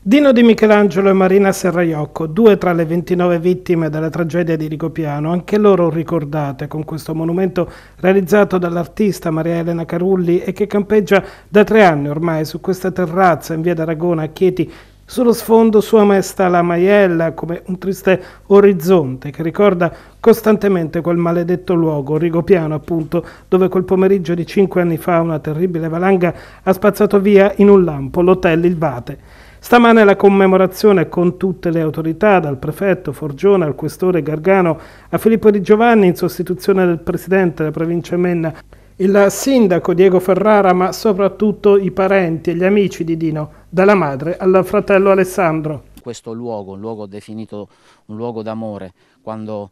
Dino di Michelangelo e Marina Serraiocco, due tra le 29 vittime della tragedia di Rigopiano, anche loro ricordate con questo monumento realizzato dall'artista Maria Elena Carulli e che campeggia da tre anni ormai su questa terrazza in via d'Aragona a Chieti sullo sfondo Sua Maestà la Maiella come un triste orizzonte che ricorda costantemente quel maledetto luogo, Rigopiano appunto, dove quel pomeriggio di cinque anni fa una terribile valanga ha spazzato via in un lampo l'hotel Il Vate. Stamane la commemorazione con tutte le autorità, dal prefetto Forgione al questore Gargano a Filippo Di Giovanni in sostituzione del presidente della provincia Menna, il sindaco Diego Ferrara, ma soprattutto i parenti e gli amici di Dino, dalla madre al fratello Alessandro. Questo luogo, un luogo definito un luogo d'amore, quando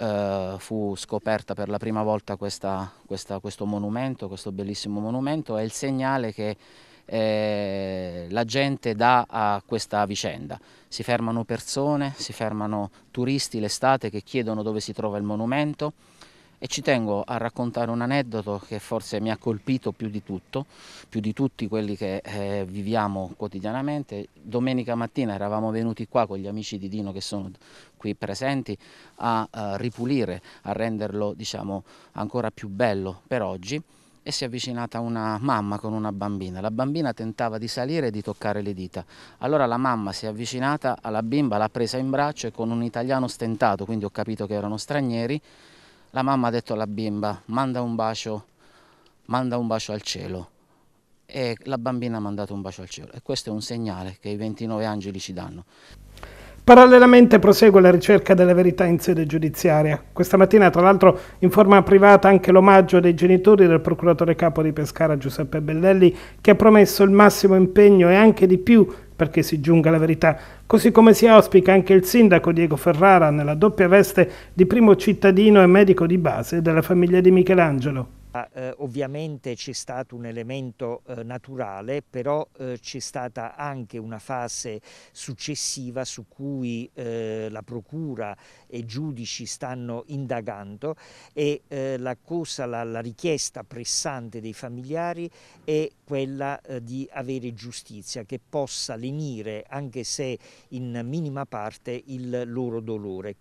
Uh, fu scoperta per la prima volta questa, questa, questo monumento, questo bellissimo monumento, è il segnale che eh, la gente dà a questa vicenda. Si fermano persone, si fermano turisti l'estate che chiedono dove si trova il monumento e ci tengo a raccontare un aneddoto che forse mi ha colpito più di tutto, più di tutti quelli che eh, viviamo quotidianamente. Domenica mattina eravamo venuti qua con gli amici di Dino che sono qui presenti a, a eh, ripulire, a renderlo diciamo, ancora più bello per oggi e si è avvicinata una mamma con una bambina. La bambina tentava di salire e di toccare le dita. Allora la mamma si è avvicinata alla bimba, l'ha presa in braccio e con un italiano stentato, quindi ho capito che erano stranieri, la mamma ha detto alla bimba manda un bacio, manda un bacio al cielo. E la bambina ha mandato un bacio al cielo. E questo è un segnale che i 29 angeli ci danno. Parallelamente prosegue la ricerca della verità in sede giudiziaria. Questa mattina, tra l'altro, in forma privata anche l'omaggio dei genitori del procuratore capo di Pescara Giuseppe Bellelli, che ha promesso il massimo impegno e anche di più perché si giunga alla verità, così come si auspica anche il sindaco Diego Ferrara nella doppia veste di primo cittadino e medico di base della famiglia di Michelangelo. Ah, eh, ovviamente c'è stato un elemento eh, naturale, però eh, c'è stata anche una fase successiva su cui eh, la Procura e i giudici stanno indagando e eh, la, cosa, la, la, richiesta pressante dei familiari è quella eh, di avere giustizia che possa lenire, anche se in minima parte, il loro dolore.